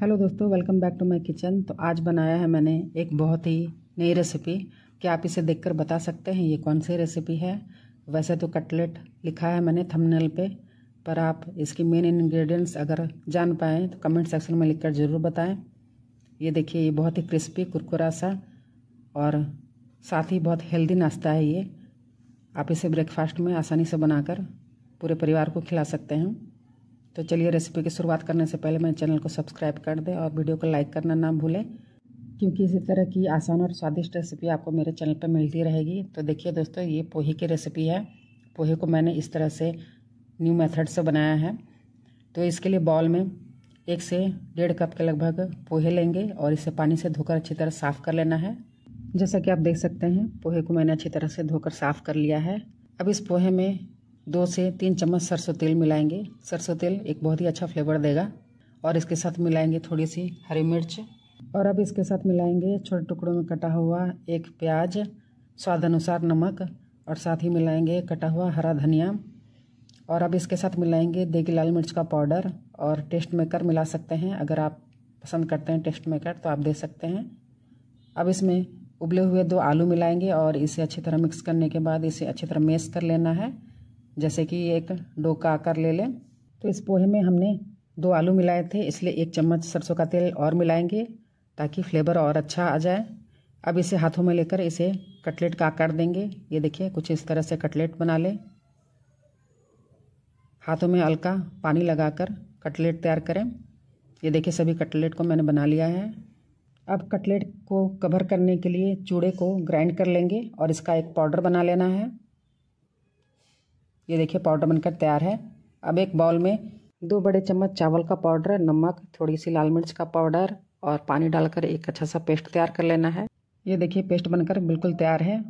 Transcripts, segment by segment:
hello दोस्तों welcome back to my kitchen तो आज बनाया है मैंने एक बहुत ही नई रेसिपी क्या आप इसे देखकर बता सकते हैं ये कौन सी रेसिपी है वैसे तो कटलेट लिखा है मैंने थंबनेल पे पर आप इसकी मेन इंग्रेडिएंट्स अगर जान पाएँ तो कमेंट सेक्शन में लिखकर ज़रूर बताएं ये देखिए ये बहुत ही क्रिस्पी कुरकुरा सा और साथ ही बहुत हेल्दी नाश्ता है ये आप इसे ब्रेकफास्ट में आसानी से बनाकर पूरे परिवार को खिला सकते हैं तो चलिए रेसिपी की शुरुआत करने से पहले मेरे चैनल को सब्सक्राइब कर दें और वीडियो को लाइक करना ना भूलें क्योंकि इसी तरह की आसान और स्वादिष्ट रेसिपी आपको मेरे चैनल पर मिलती रहेगी तो देखिए दोस्तों ये पोहे की रेसिपी है पोहे को मैंने इस तरह से न्यू मेथड से बनाया है तो इसके लिए बॉल में एक से डेढ़ कप के लगभग पोहे लेंगे और इसे पानी से धोकर अच्छी तरह साफ़ कर लेना है जैसा कि आप देख सकते हैं पोहे को मैंने अच्छी तरह से धोकर साफ़ कर लिया है अब इस पोहे में दो से तीन चम्मच सरसों तेल मिलाएंगे सरसों तेल एक बहुत ही अच्छा फ्लेवर देगा और इसके साथ मिलाएंगे थोड़ी सी हरी मिर्च और अब इसके साथ मिलाएंगे छोटे टुकड़ों में कटा हुआ एक प्याज स्वाद अनुसार नमक और साथ ही मिलाएंगे कटा हुआ हरा धनिया और अब इसके साथ मिलाएंगे देगी लाल मिर्च का पाउडर और टेस्ट मेकर मिला सकते हैं अगर आप पसंद करते हैं टेस्ट मेकर तो आप दे सकते हैं अब इसमें उबले हुए दो आलू मिलाएंगे और इसे अच्छी तरह मिक्स करने के बाद इसे अच्छी तरह मेस कर लेना है जैसे कि एक डो का आकार ले लें तो इस पोहे में हमने दो आलू मिलाए थे इसलिए एक चम्मच सरसों का तेल और मिलाएंगे ताकि फ्लेवर और अच्छा आ जाए अब इसे हाथों में लेकर इसे कटलेट का आकार देंगे ये देखिए कुछ इस तरह से कटलेट बना लें हाथों में हल्का पानी लगाकर कटलेट तैयार करें ये देखिए सभी कटलेट को मैंने बना लिया है अब कटलेट को कवर करने के लिए चूड़े को ग्राइंड कर लेंगे और इसका एक पाउडर बना लेना है ये देखिए पाउडर बनकर तैयार है अब एक बाउल में दो बड़े चम्मच चावल का पाउडर नमक थोड़ी सी लाल मिर्च का पाउडर और पानी डालकर एक अच्छा सा पेस्ट तैयार कर लेना है ये देखिए पेस्ट बनकर बिल्कुल तैयार है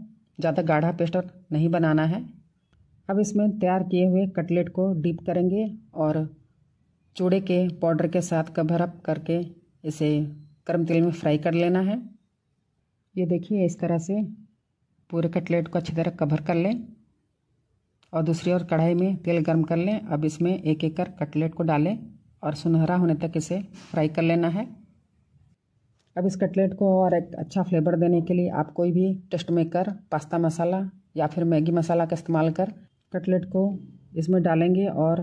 ज़्यादा गाढ़ा पेस्ट नहीं बनाना है अब इसमें तैयार किए हुए कटलेट को डीप करेंगे और चूड़े के पाउडर के साथ कवर अप करके इसे गर्म तेल में फ्राई कर लेना है ये देखिए इस तरह से पूरे कटलेट को अच्छी तरह कवर कर लें और दूसरी ओर कढ़ाई में तेल गर्म कर लें अब इसमें एक एक कर कटलेट को डालें और सुनहरा होने तक इसे फ्राई कर लेना है अब इस कटलेट को और एक अच्छा फ्लेवर देने के लिए आप कोई भी टेस्ट मेकर पास्ता मसाला या फिर मैगी मसाला का इस्तेमाल कर कटलेट को इसमें डालेंगे और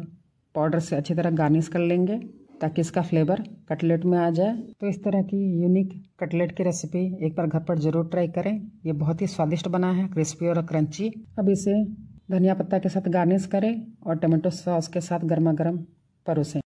पाउडर से अच्छी तरह गार्निश कर लेंगे ताकि इसका फ्लेवर कटलेट में आ जाए तो इस तरह की यूनिक कटलेट की रेसिपी एक बार घर पर जरूर ट्राई करें ये बहुत ही स्वादिष्ट बना है क्रिस्पी और क्रंची अब इसे धनिया पत्ता के साथ गार्निश करें और टमाटो सॉस के साथ गर्मा गर्म परोसें